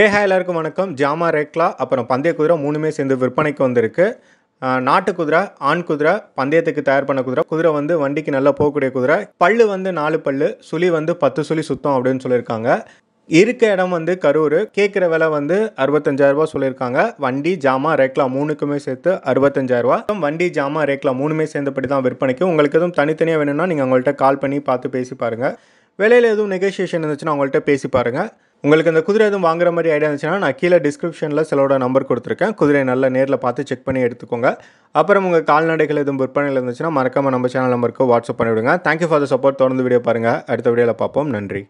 ஏ hi எல்லாருக்கும் வணக்கம் ஜாமா ரேக்லா அப்புறம் பந்தய குதிரை மூணுமே சேர்ந்து விற்பனைக்கு வந்திருக்கு நாட்டு குதிரை ஆண் குதிரை பந்தயத்துக்கு தயார் பண்ண குதிரை குதிரை வந்து வண்டிக்கு நல்லா போகக்கூடிய குதிரை பல்லு வந்து நாலு பல்லு சுழி வந்து பத்து சுழி சுத்தம் அப்படின்னு சொல்லியிருக்காங்க இருக்க இடம் வந்து கரூர் கேட்குற விலை வந்து அறுபத்தஞ்சாயிரரூபா சொல்லியிருக்காங்க வண்டி ஜாமா ரேக்லா மூணுக்குமே சேர்த்து அறுபத்தஞ்சாயிரரூபா வண்டி ஜாமா ரேக்லா மூணுமே சேர்ந்தபடி தான் விற்பனைக்கு உங்களுக்கு எதுவும் தனித்தனியாக வேணும்னா நீங்கள் அவங்கள்ட்ட கால் பண்ணி பார்த்து பேசி பாருங்கள் விலையில் எதுவும் நெகோசியேஷன் இருந்துச்சுன்னா அவங்கள்ட்ட பேசி பாருங்கள் உங்களுக்கு இந்த குதிரை எதுவும் வாங்குற மாதிரி ஐடியா இருந்துச்சுன்னா நான் கீழே டிஸ்கிரிப்ஷனில் சிலோட நம்பர் கொடுத்துருக்கேன் குதிரையை நல்லா நேரில் பார்த்து செக் பண்ணி எடுத்துக்கோங்க அப்புறம் உங்கள் கால்நடைகள் எதுவும் விற்பனையில் இருந்துச்சுன்னா மறக்காமல் நம்ம சேனல் நம்பருக்கு வாட்ஸ்அப் பண்ணிவிடுங்க தேங்க்யூ ஃபார் த சப்போர்ட் தொடர்ந்து வீடியோ பாருங்கள் அடுத்த வீடியோவில் பார்ப்போம் நன்றி